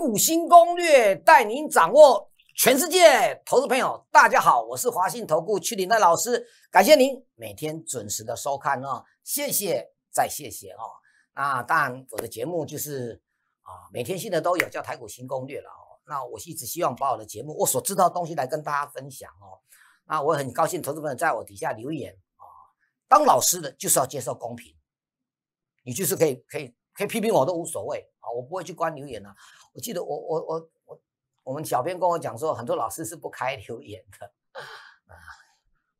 股新攻略带您掌握全世界，投资朋友大家好，我是华信投顾屈林的老师，感谢您每天准时的收看哦，谢谢再谢谢哦。那当然我的节目就是啊每天新的都有，叫台股新攻略了哦。那我一直希望把我的节目我所知道的东西来跟大家分享哦。那我很高兴投资朋友在我底下留言啊，当老师的就是要接受公平，你就是可以可以可以批评我都无所谓。啊，我不会去关留言呐。我记得我我我我，我们小编跟我讲说，很多老师是不开留言的。啊，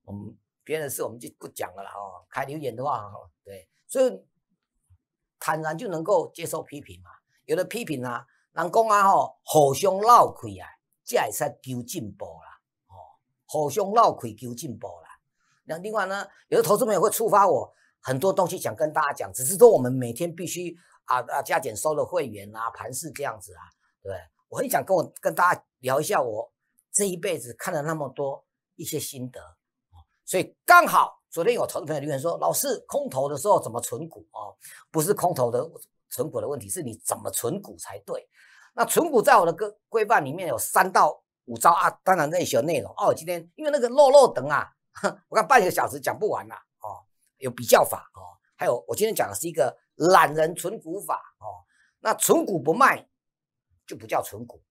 我们别的事我们就不讲了啦。哦，开留言的话，对，所以坦然就能够接受批评嘛。有的批评啊，人讲啊吼，互相闹亏啊，才会使求进步啦。哦，互相闹亏求进步啦。那另外呢，有的投资朋友会触发我很多东西想跟大家讲，只是说我们每天必须。啊啊！加减收的会员啊，盘势这样子啊，对不我很想跟我跟大家聊一下我这一辈子看了那么多一些心得所以刚好昨天有投资朋友留言说：“老师，空头的时候怎么存股哦，不是空头的存股的问题，是你怎么存股才对。”那存股在我的个规范里面有三到五招啊，当然那些内容。哦，今天因为那个漏漏等啊，我看半个小时讲不完啦，哦，有比较法哦，还有我今天讲的是一个。懒人存股法哦，那存股不卖就不叫存股，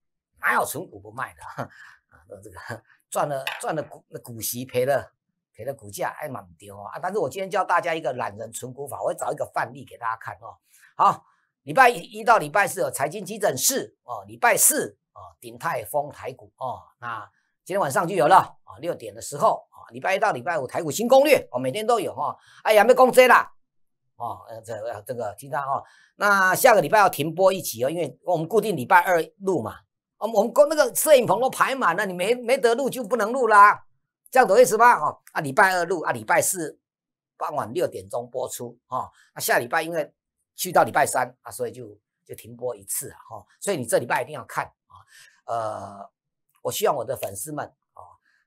哪有存股不卖的啊？那这个 赚了赚了股股息，赔了赔了股价，哎，蛮丢啊！但是我今天教大家一个懒人存股法，我会找一个范例给大家看哦。好，礼拜一到礼拜四有财经急诊室哦，礼拜四哦，鼎泰丰台股哦，那今天晚上就有了啊，六点的时候啊，礼拜一到礼拜五台股新攻略哦，每天都有哈。哎呀，没工资啦。哦，呃，这这个其他哈，那下个礼拜要停播一集哦，因为我们固定礼拜二录嘛，我们公那个摄影棚都排满，了，你没没得录就不能录啦，这样懂意思吧？哦，啊，礼拜二录啊，礼拜四傍晚六点钟播出，哦，那下礼拜因为去到礼拜三啊，所以就就停播一次啊，哈，所以你这礼拜一定要看啊，呃，我希望我的粉丝们啊，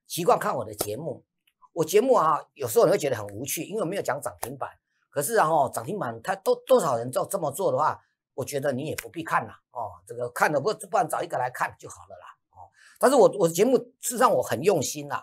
习惯看我的节目，我节目啊，有时候你会觉得很无趣，因为没有讲涨停板。可是啊，哦，涨停板他多多少人做这么做的话，我觉得你也不必看了哦。这个看了不，不然找一个来看就好了啦。哦，但是我我的节目是让我很用心啦，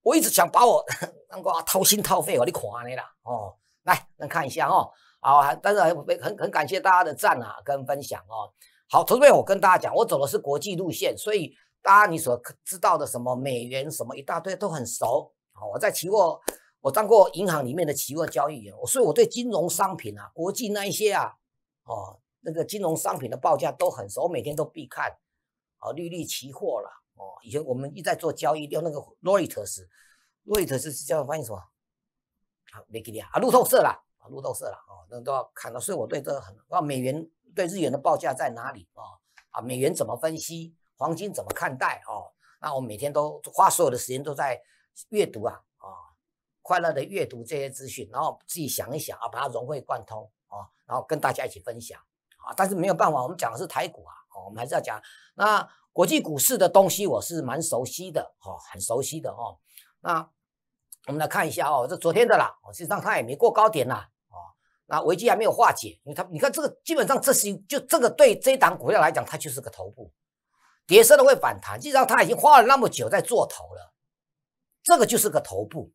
我一直想把我那个掏心掏肺我你夸你了哦。来，那看一下哦。好，但是很很感谢大家的赞啊跟分享哦。好，同志们，我跟大家讲，我走的是国际路线，所以大家你所知道的什么美元什么一大堆都很熟。好，我在期货。我当过银行里面的期货交易员，所以我对金融商品啊、国际那一些啊、哦那个金融商品的报价都很熟，我每天都必看，啊，绿利期货啦，哦，以前我们一在做交易用那个 r o u t e r s r o u t e r s 是叫翻译什么？啊，没给你啊，路透社啦，啊，路透社啦，哦，那都要看到，所以我对这个很，那美元对日元的报价在哪里啊？啊，美元怎么分析，黄金怎么看待哦，那我每天都花所有的时间都在阅读啊。快乐的阅读这些资讯，然后自己想一想啊，把它融会贯通啊，然后跟大家一起分享啊。但是没有办法，我们讲的是台股啊，哦，我们还是要讲那国际股市的东西，我是蛮熟悉的哦，很熟悉的哦。那我们来看一下哦，这昨天的啦，哦，实际上它也没过高点啦，啊，那危机还没有化解，因为它你看这个基本上这是就这个对这档股票来讲，它就是个头部，跌升都会反弹，实际上它已经花了那么久在做头了，这个就是个头部。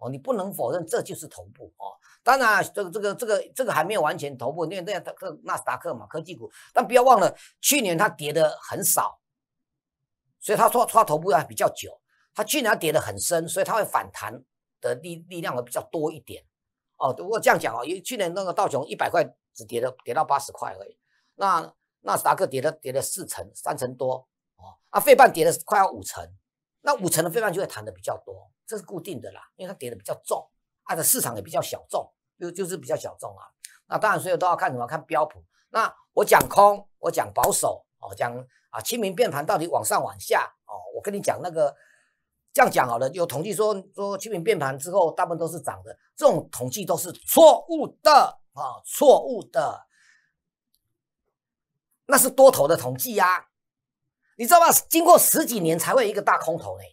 哦，你不能否认这就是头部哦。当然，这个、这个、这个、这个还没有完全头部，因为那纳斯达克嘛，科技股。但不要忘了，去年它跌的很少，所以它说它头部还比较久。它去年跌的很深，所以它会反弹的力力量会比较多一点。哦，不过这样讲哦，因为去年那个道琼一百块只跌了跌到八十块而已，那纳斯达克跌了跌了四成三成多，哦啊，费半跌了快要五成，那五成的费半就会弹的比较多。这是固定的啦，因为它跌的比较重，它的市场也比较小众，就就是比较小众啊。那当然，所有都要看什么？看标普。那我讲空，我讲保守哦，讲啊清明变盘到底往上往下哦。我跟你讲那个，这样讲好了。有统计说说清明变盘之后大部分都是涨的，这种统计都是错误的啊，错误的，那是多头的统计呀，你知道吗？经过十几年才会一个大空头呢。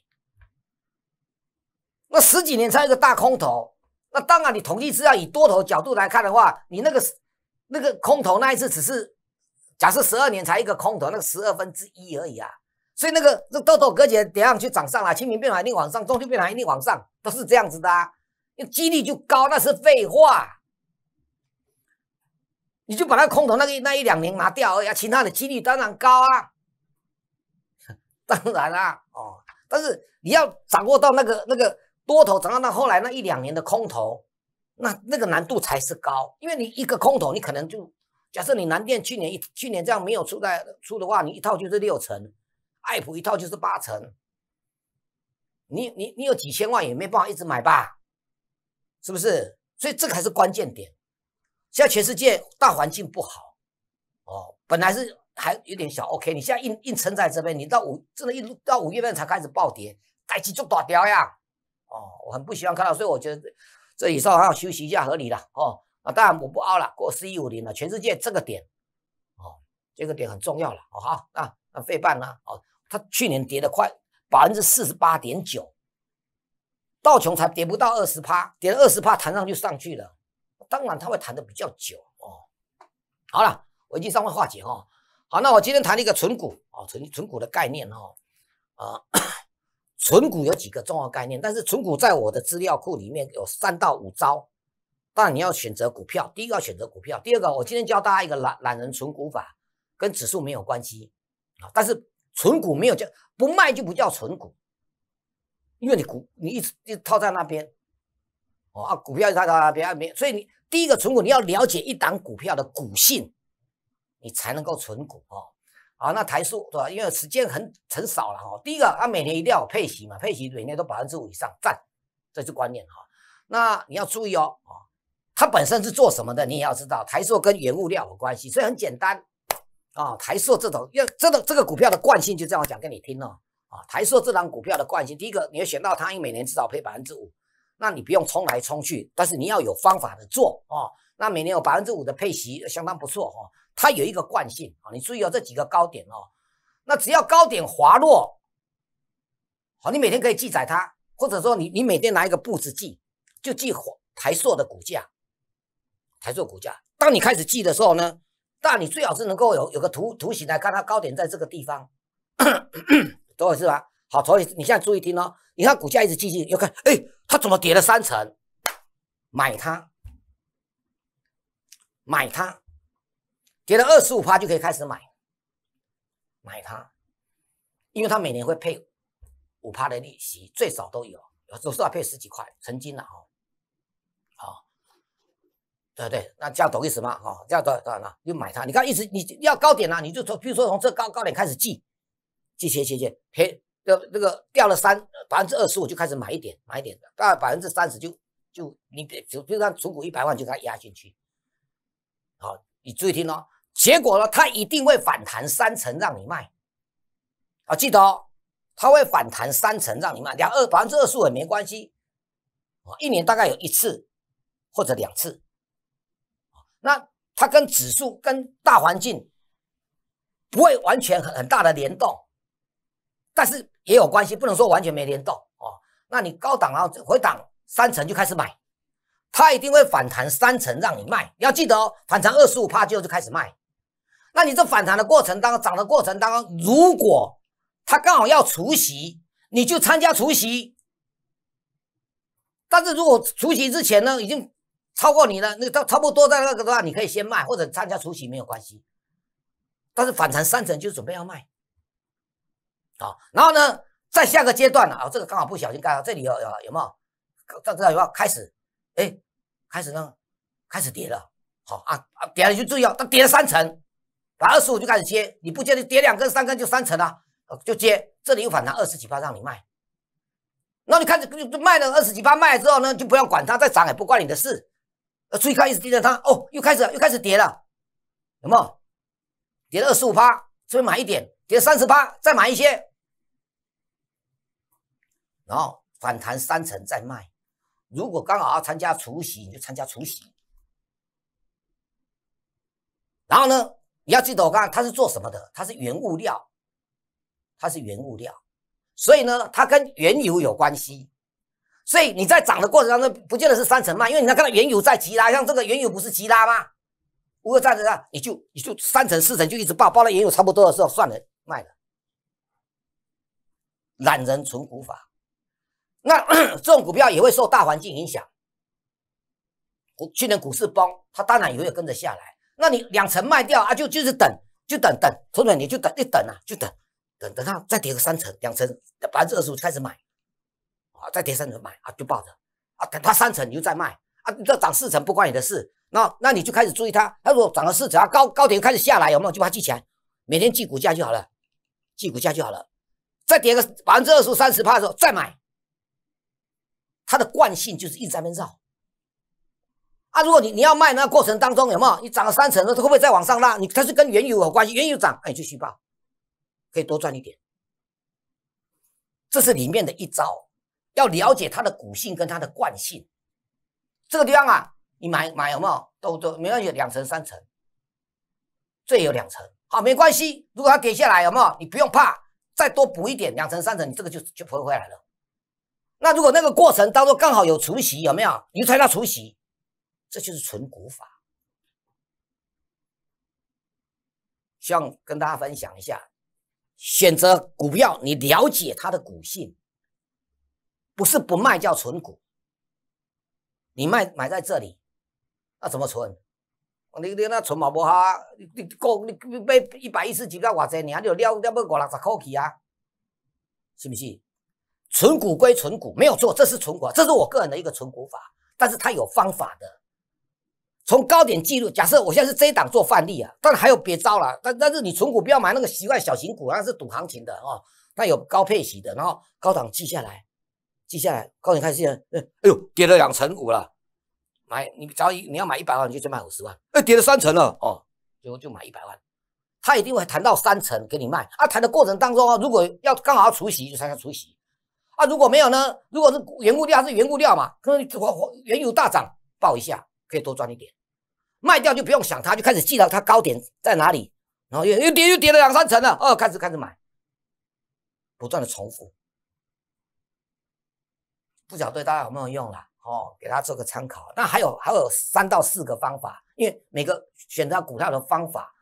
那十几年才一个大空头，那当然你统计是要以多头角度来看的话，你那个那个空头那一次只是假设十二年才一个空头，那个十二分之一而已啊。所以那个这豆豆哥姐怎样去涨上了？清明变盘一定往上，中秋变盘一定往上，都是这样子的啊，那几率就高，那是废话。你就把那空头那个那一两年拿掉，而其他的几率当然高啊，当然啦，哦，但是你要掌握到那个那个。多头涨到到后来那一两年的空头，那那个难度才是高，因为你一个空头，你可能就假设你南电去年一去年这样没有出在出的话，你一套就是六成，爱普一套就是八成，你你你有几千万也没办法一直买吧，是不是？所以这个还是关键点。现在全世界大环境不好哦，本来是还有点小 OK，你现在硬硬撑在这边，你到五真的到五月份才开始暴跌，再期就大调呀。哦，我很不喜欢看到，所以我觉得这这以上好要休息一下，合理的哦。啊，当然我不凹了，过四一五零了，全世界这个点哦，这个点很重要了。好，啊，那费半呢？哦，它去年跌得快，百分之四十八点九，道琼才跌不到二十趴，跌了二十趴弹上就上去了。当然它会弹得比较久哦。好了，我已经稍微化解哈。好，那我今天谈一个纯股哦，纯纯股的概念哦，啊。存股有几个重要概念，但是存股在我的资料库里面有三到五招，但你要选择股票，第一个要选择股票，第二个我今天教大家一个懒懒人存股法，跟指数没有关系啊，但是存股没有叫不卖就不叫存股，因为你股你一直套在那边，哦啊股票套在那边，所以你第一个存股你要了解一档股票的股性，你才能够存股哦。啊，那台塑对吧？因为时间很很少了哈。第一个，它每年一定要有配息嘛，配息每年都百分之五以上，赚，这是观念哈。那你要注意哦，啊，它本身是做什么的，你也要知道。台塑跟原物料有关系，所以很简单，啊，台塑这种要这种这个股票的惯性就这样讲给你听哦。啊，台塑这档股票的惯性，第一个你要选到它，因为每年至少配百分之五，那你不用冲来冲去，但是你要有方法的做哦。那每年有百分之五的配息，相当不错哦。它有一个惯性啊，你注意哦这几个高点哦，那只要高点滑落，好，你每天可以记载它，或者说你你每天拿一个步子记，就记台硕的股价，台硕股价，当你开始记的时候呢，但你最好是能够有有个图图形来看它高点在这个地方，懂我意思吧？好，所以你现在注意听哦，你看股价一直继续，要看，哎，它怎么跌了三成？买它，买它。跌到二十五趴就可以开始买，买它，因为它每年会配五趴的利息，最少都有，有时候是要配十几块，曾经了哦。好，对对，那这样懂意思吗？哦，这样多少多少呢？就买它，你看一直你要高点啊，你就从，比如说从这高高点开始记，记些些切，赔，这那个掉了三百分之二十五就开始买一点，买一点，概百分之三十就就你就就算存股一百万就它压进去。好，你注意听哦。结果呢？它一定会反弹三成，让你卖。啊，记得哦，它会反弹三成，让你卖。两二百分之二五也没关系，一年大概有一次或者两次。那它跟指数、跟大环境不会完全很很大的联动，但是也有关系，不能说完全没联动哦。那你高档然后回档三成就开始买，它一定会反弹三成让你卖。要记得哦，反弹二十五帕之后就开始卖。那你这反弹的过程当涨的过程当中，如果他刚好要除夕，你就参加除夕。但是如果除夕之前呢，已经超过你了，那到差不多在那个的话，你可以先卖或者参加除夕没有关系。但是反弹三成就准备要卖，好，然后呢，在下个阶段啊，这个刚好不小心盖到这里有有有没有？到有没有开始？哎，开始呢？开始跌了，好啊啊，跌了就意要，它跌了三成。把二十五就开始接，你不接你跌两根三根就三成了，就接这里又反弹二十几趴让你卖，那你看就卖了二十几趴卖了之后呢，就不要管它再涨也不关你的事，注意看一直盯着它哦，又开始又开始跌了，有没有？跌了二十五趴，边买一点；跌了三十八，再买一些，然后反弹三成再卖。如果刚好要参加除夕，你就参加除夕。然后呢？你要记得，我刚刚它是做什么的？它是原物料，它是原物料，所以呢，它跟原油有关系，所以你在涨的过程当中，不见得是三成卖，因为你看看原油在急拉，像这个原油不是急拉吗？如果在这样，你就你就三成四成就一直爆爆到原油差不多的时候，算了，卖了。懒人存股法，那 这种股票也会受大环境影响，我去年股市崩，它当然也会跟着下来。那你两层卖掉啊，就就是等，就等等，从哪你就等一等啊，就等等等到再跌个三层两层百分之二十五开始买啊，再跌三层买啊就抱着啊，等它三层你就再卖啊，这涨四层不关你的事，那那你就开始注意它，它如果涨了四层啊高高点开始下来有没有就把它记起来，每天记股价就好了，记股价就好了，再跌个百分之二十五三十趴的时候再买，它的惯性就是一直在那绕。那如果你你要卖那过程当中有没有你涨了三成，那会不会再往上拉？你它是跟原油有关系，原油涨，哎，就续报，可以多赚一点。这是里面的一招，要了解它的股性跟它的惯性。这个地方啊，你买买有没有都都没关系，两成三成，这有两成，好没关系。如果它跌下来有没有？你不用怕，再多补一点，两成三成，你这个就就回回来了。那如果那个过程当中刚好有除息，有没有？你猜它除息？这就是纯股法，望跟大家分享一下，选择股票，你了解它的股性，不是不卖叫存股，你卖买在这里，那怎么存？你你那存嘛无哈，你你够你买一百一十，只到外济尔，你著了了要五六十块去啊？是不是？存股归存股，没有错，这是存股，这是我个人的一个存股法，但是它有方法的。从高点记录，假设我现在是这一档做范例啊，但还有别招了，但但是你存股不要买那个习惯小型股，那是赌行情的哦。那有高配息的，然后高档记下来，记下来，高点看是，哎呦，跌了两成五了，买你只要你要买一百万，你就去买五十万，哎，跌了三成了哦，最后就买一百万，他一定会谈到三成给你卖。啊，谈的过程当中啊，如果要刚好要除息就参加除息，啊，如果没有呢？如果是原物料还是原物料嘛，可能原油大涨爆一下，可以多赚一点。卖掉就不用想，他就开始记到它高点在哪里，然后又又跌又跌了两三层了，哦，开始开始买，不断的重复，不晓得对大家有没有用啦？哦，给大家做个参考。那还有还有三到四个方法，因为每个选择股票的方法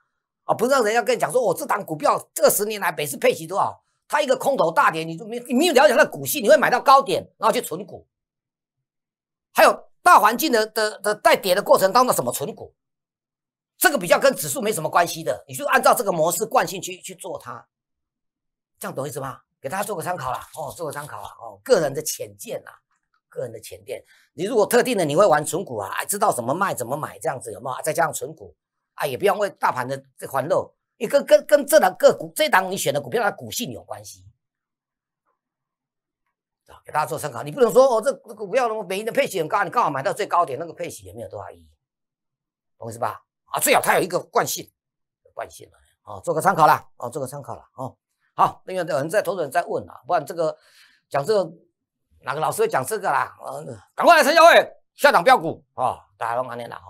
啊，不是人家跟你讲说，我这档股票这十年来北次配息多少，它一个空头大跌，你就没你没有了解它的股息，你会买到高点，然后去存股，还有。大环境的的的在跌的过程当中，什么存股？这个比较跟指数没什么关系的，你就按照这个模式惯性去去做它，这样懂意思吗？给大家做个参考了哦，做个参考啊哦，个人的浅见啊，个人的浅见。你如果特定的你会玩存股啊，知道怎么卖怎么买这样子有没有？再加上存股啊，也不用为大盘的这环肉，一个跟跟这档个股这档你选的股票它股性有关系。啊，给大家做参考，你不能说哦，这股票要了嘛，每年的配息很高，你刚好买到最高点，那个配息也没有多少意义，懂我意思吧？啊，最好它有一个惯性，惯性啊，哦，做个参考啦，哦，做个参考啦，哦，好，因为有人在投资人在问啊，不然这个讲这个哪个老师要讲这个啦？赶快来参加会校长不标股啊，大家拢安尼啦哈，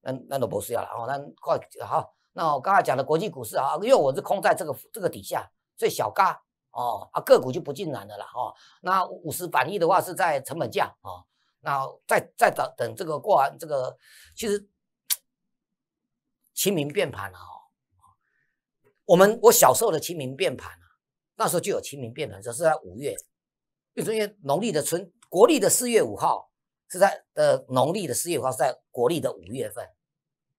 那那都不需要了哦，那快好，那我刚才讲的国际股市啊，因为我是空在这个这个底下，所以小嘎哦啊，个股就不进来了啦，哦。那五十反一的话是在成本价哦。那再再等等这个过完这个，其实清明变盘了哦。我们我小时候的清明变盘啊，那时候就有清明变盘，就是在五月，就为农历的春，国历的四月五号是在呃农历的四月五号，在国历的五月份，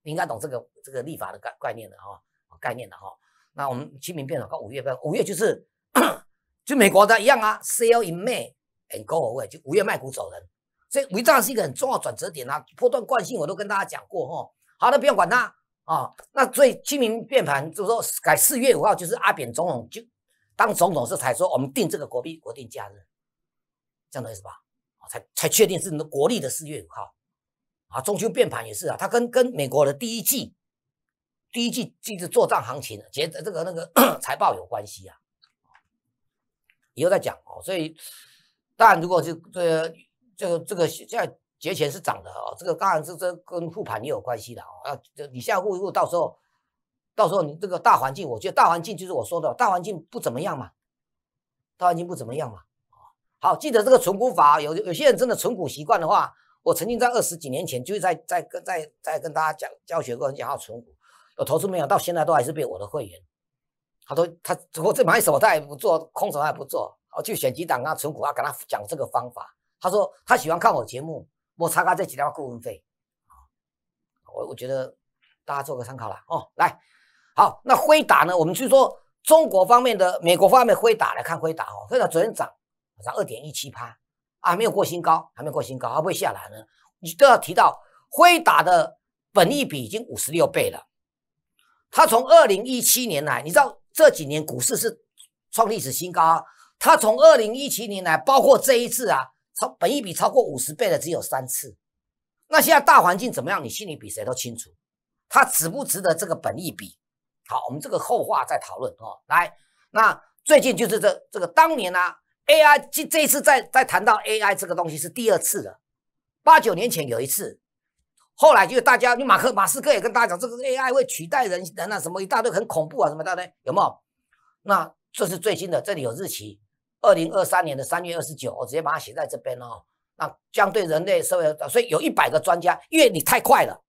你应该懂这个这个历法的概概念的哈概念的哈。那我们清明变盘到五月份，五月就是。就美国的一样啊，sell in May and go away，就五月卖股走人，所以尾仗是一个很重要转折点啊，破断惯性我都跟大家讲过哈。好的，不用管它啊。那最清明变盘就是说改四月五号，就是阿扁总统就当总统时才说我们定这个国币国定假日，这样的意思吧？才才确定是国历的四月五号啊。中秋变盘也是啊，它跟跟美国的第一季第一季就是做账行情结这个那个 财报有关系啊。以后再讲哦，所以，但如果是这这个这个现在节前是涨的哦，这个当然是这跟复盘也有关系的哦。啊，这你现在复不到时候，到时候你这个大环境，我觉得大环境就是我说的大环境不怎么样嘛，大环境不怎么样嘛。好，记得这个存股法，有有些人真的存股习惯的话，我曾经在二十几年前就在在在在跟大家讲教学过，讲要存股，有投资没有？到现在都还是被我的会员。他说：“他我这买手他也不做，空手他也不做，我就选几档啊，存股啊，跟他讲这个方法。”他说：“他喜欢看我节目，我差他这几条顾问费。”我我觉得大家做个参考了哦。来，好，那辉达呢？我们就说中国方面的、美国方面辉达来看辉达哦。辉达昨天涨涨二点一七趴啊，没有过新高，还没有过新高，还会下来呢。你都要提到辉达的本益比已经五十六倍了，它从二零一七年来，你知道？这几年股市是创历史新高，它从二零一七年来，包括这一次啊，超本一比超过五十倍的只有三次。那现在大环境怎么样？你心里比谁都清楚。它值不值得这个本一比？好，我们这个后话再讨论啊。来，那最近就是这这个当年呢，AI 这这次再再谈到 AI 这个东西是第二次了，八九年前有一次。后来就大家，你马克马斯克也跟大家讲，这个 AI 会取代人人啊，什么一大堆很恐怖啊，什么大堆，有没有？那这是最新的，这里有日期，二零二三年的三月二十九，我直接把它写在这边了。那将对人类社会，所以有一百个专家，因为你太快了，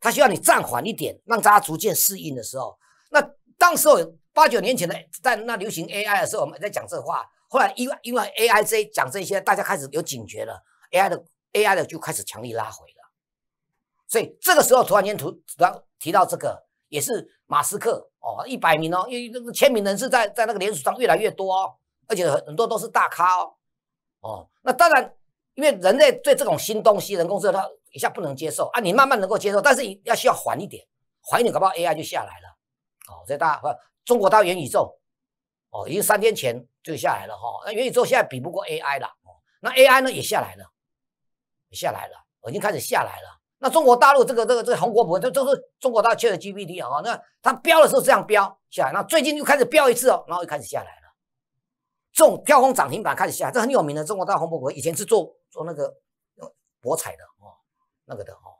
他需要你暂缓一点，让大家逐渐适应的时候。那当时候八九年前的在那流行 AI 的时候，我们在讲这话。后来因为因为 AI 在讲这些，大家开始有警觉了，AI 的 AI 的就开始强力拉回。所以这个时候突然间突，然提到这个也是马斯克哦，一百名哦，因为那个签名人士在在那个联署上越来越多哦，而且很多都是大咖哦，哦，那当然，因为人类对这种新东西，人工智能一下不能接受啊，你慢慢能够接受，但是要需要缓一点，缓一点，搞不好 AI 就下来了哦，在大家中国到元宇宙哦，已经三天前就下来了哈，那元宇宙现在比不过 AI 了哦，那 AI 呢也下来了，也下来了，已经开始下来了。那中国大陆这个这个这个红国博，这这是中国大陆缺的 GPD 啊，那它飙的时候这样飙下来，那最近又开始飙一次哦，然后又开始下来了。这种跳空涨停板开始下来，这很有名的中国大陆红博国，以前是做做那个博彩的哦，那个的哦，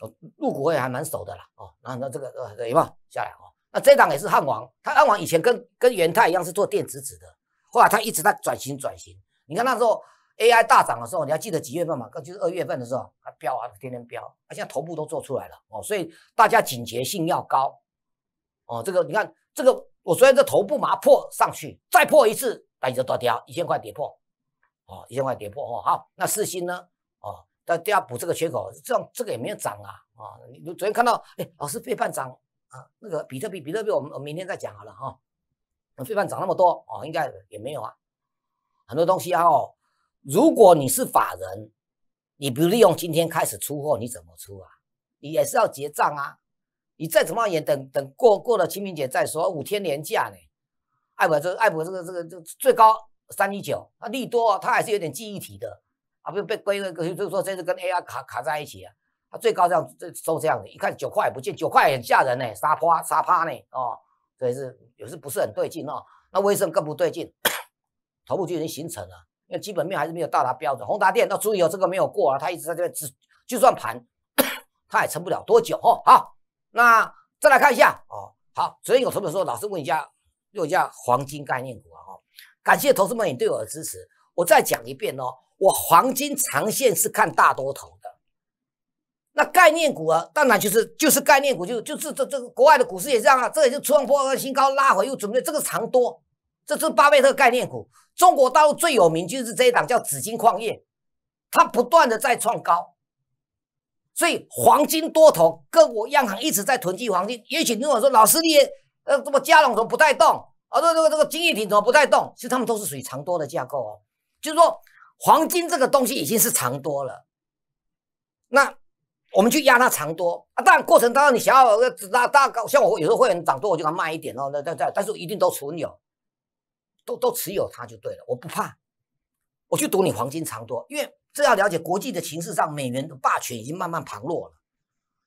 我入股也还蛮熟的啦，哦，那那这个有没有下来哦？那这档也是汉王，他汉王以前跟跟元泰一样是做电子纸的，后来他一直在转型转型，你看那时候。AI 大涨的时候，你还记得几月份嘛？就是二月份的时候，它飙啊，天天飙啊。现在头部都做出来了哦，所以大家警觉性要高哦。这个你看，这个我昨天这头部嘛破上去，再破一次，那你就多掉一千块跌破哦，一千块跌破哦。好，那四星呢？哦，第二补这个缺口，这样这个也没有涨啊啊。昨天看到哎，老师飞半涨啊，那个比特币，比特币我们我明天再讲好了哈。费半涨那么多哦，应该也没有啊，很多东西哦。如果你是法人，你不利用今天开始出货，你怎么出啊？你也是要结账啊！你再怎么样也等等过过了清明节再说。五天年假呢？艾普这艾普这个这个这最高三一九，那利多他还是有点记忆体的，啊，被被归过去，就是说这是跟 A i 卡卡在一起啊，它最高这样这收这样的，一看九块也不见，九块很吓人呢，沙趴沙趴呢，哦，以是有时不是很对劲哦，那威盛更不对劲，头部就已经形成了。基本面还是没有到达标准，宏达电那注意哦，这个没有过啊，它一直在这边只就算盘，它也撑不了多久哈。好，那再来看一下哦。好，昨天有投资者说，老师问一下，又一下黄金概念股啊哈。感谢投资们也对我的支持，我再讲一遍哦，我黄金长线是看大多头的。那概念股啊，当然就是就是概念股，就就是这这个国外的股市也样啊，这也就创破新高，拉回又准备这个长多。这是巴菲特概念股。中国大陆最有名就是这一档叫紫金矿业，它不断的在创高，所以黄金多头各国央行一直在囤积黄金。也许你我说老师，你呃，什么加龙头不带动啊？这、这、个这个金济体怎么不带动？其实他们都是属于长多的架构哦。就是说，黄金这个东西已经是长多了。那我们去压它长多啊，但过程当中你想要拉大高，像我有时候会员涨多我就敢卖一点哦，那、那、那，但是一定都存有。都都持有它就对了，我不怕，我去赌你黄金长多，因为这要了解国际的形势上，美元的霸权已经慢慢旁落了。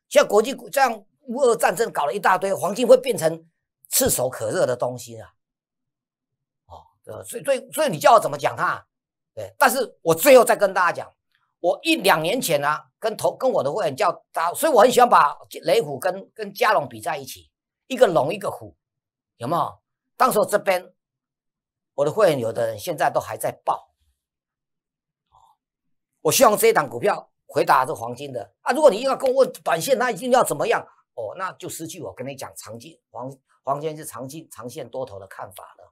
像国际这样，俄战争搞了一大堆，黄金会变成炙手可热的东西啊！哦，对，所以所以所以你叫我怎么讲它？对，但是我最后再跟大家讲，我一两年前呢，跟投跟我的会员叫他，所以我很喜欢把雷虎跟跟加隆比在一起，一个龙一个虎，有没有？当时这边。我的会员有的人现在都还在报。我希望这一档股票回答这黄金的啊。如果你又要跟我问短线，那一定要怎么样？哦，那就失去我跟你讲长金黄黄金是长金长线多头的看法了，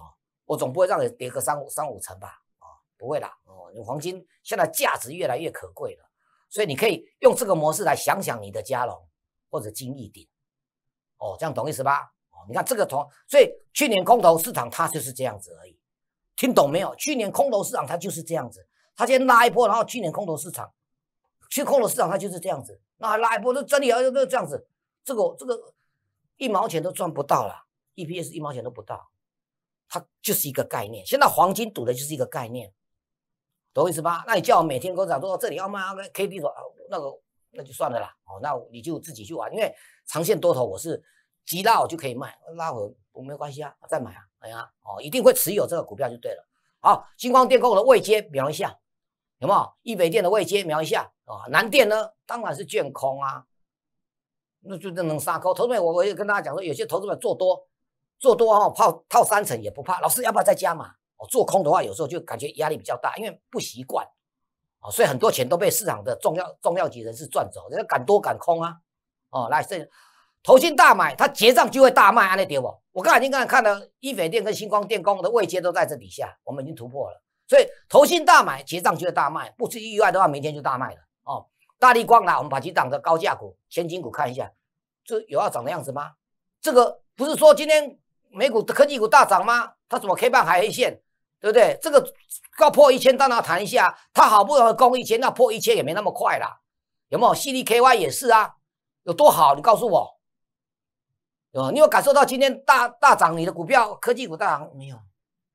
哦，我总不会让你跌个三三五成吧？哦，不会的，哦，黄金现在价值越来越可贵了，所以你可以用这个模式来想想你的家龙或者金逸鼎，哦，这样懂意思吧？你看这个头，所以去年空头市场它就是这样子而已，听懂没有？去年空头市场它就是这样子，它先拉一波，然后去年空头市场，去空头市场它就是这样子，那拉一波，这真理啊，要这样子，这个这个一毛钱都赚不到了，EPS 一毛钱都不到，它就是一个概念。现在黄金赌的就是一个概念，懂我意思吧？那你叫我每天跟我讲做这里，要卖的 KPI 说那个那就算了啦，哦，那你就自己去玩，因为长线多头我是。急拉我就可以卖，拉我我没关系啊，再买啊，哎呀，哦，一定会持有这个股票就对了。好，金光电控的未接瞄一下，有没有？易北电的未接瞄一下啊，南电呢？当然是建空啊，那就能杀空。投资者，我我也跟大家讲说，有些投资们做多，做多哦，泡泡三层也不怕。老师要不要再加嘛？哦，做空的话有时候就感觉压力比较大，因为不习惯，哦，所以很多钱都被市场的重要重要级人士赚走，人家敢多敢空啊，哦，来这。投信大买，它结账就会大卖，安的丢我，我刚才已经刚才看到依伟电跟星光电工的位阶都在这底下，我们已经突破了，所以投信大买结账就会大卖，不出意外的话，明天就大卖了哦！大力光啦，我们把几档的高价股、千金股看一下，这有要涨的样子吗？这个不是说今天美股科技股大涨吗？它怎么 K 棒还一线，对不对？这个要破一千，然要谈一下，它好不容易攻一千，那破一千也没那么快啦，有没有？西力 KY 也是啊，有多好？你告诉我。有，你有感受到今天大大涨你的股票，科技股大行没有，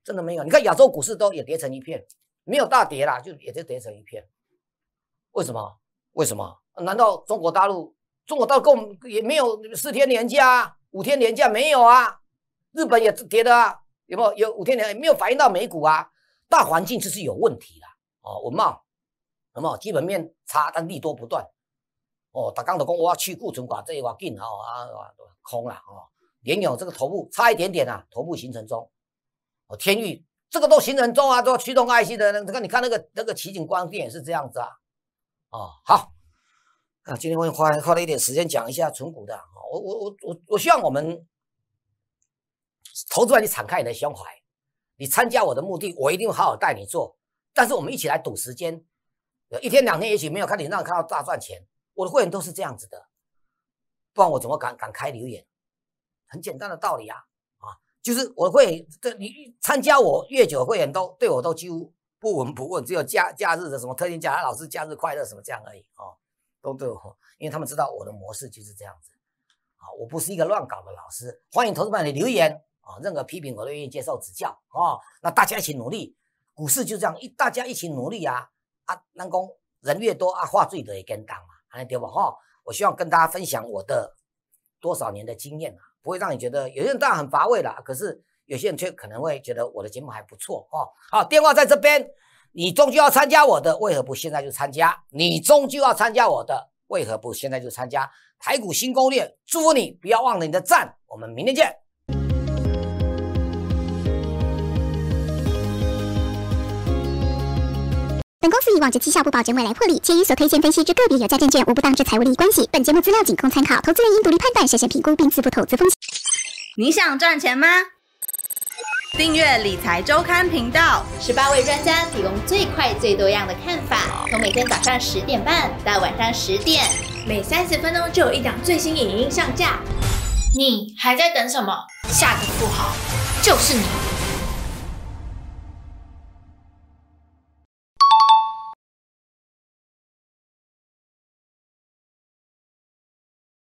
真的没有。你看亚洲股市都也跌成一片，没有大跌啦，就也就跌成一片。为什么？为什么？难道中国大陆中国大陆们也没有四天年假、五天年假没有啊？日本也是跌的啊，有没有有五天年没有反映到美股啊？大环境就是有问题啦。哦，文贸，文贸基本面差，但利多不断。哦，打钢的工，我要去库存管，这一块进啊啊，空了哦，连有这个头部差一点点啊，头部形成中，哦，天域这个都形成中啊，都驱动 IC 的，那你看那个那个奇景光电是这样子啊，哦，好，啊，今天我花花了一点时间讲一下存股的，我我我我我希望我们投资完你敞开你的胸怀，你参加我的目的，我一定好好带你做，但是我们一起来赌时间，一天两天也许没有看你让看到大赚钱。我的会员都是这样子的，不然我怎么敢敢开留言？很简单的道理啊啊，就是我的会员，这你参加我越久，会员都对我都几乎不闻不问，只有假假日的什么特定假日，老师假日快乐什么这样而已啊，都对我，因为他们知道我的模式就是这样子啊，我不是一个乱搞的老师，欢迎投资们的留言啊，任何批评我都愿意接受指教啊，那大家一起努力，股市就这样一大家一起努力啊啊，能宫人越多啊，话最多也跟刚嘛。电话哈，我希望跟大家分享我的多少年的经验啊，不会让你觉得有些人当然很乏味了，可是有些人却可能会觉得我的节目还不错哦。好，电话在这边，你终究要参加我的，为何不现在就参加？你终究要参加我的，为何不现在就参加？台股新攻略，祝福你，不要忘了你的赞。我们明天见。本公司以往其绩效不保荐未来获利，且所推荐、分析之个别有价证券无不当之财务利益关系。本节目资料仅供参考，投资人应独立判断、审慎评估并自负投资风险。你想赚钱吗？订阅理财周刊频道，十八位专家提供最快、最多样的看法，从每天早上十点半到晚上十点，每三十分钟就有一档最新影音上架。你还在等什么？下个不好，就是你。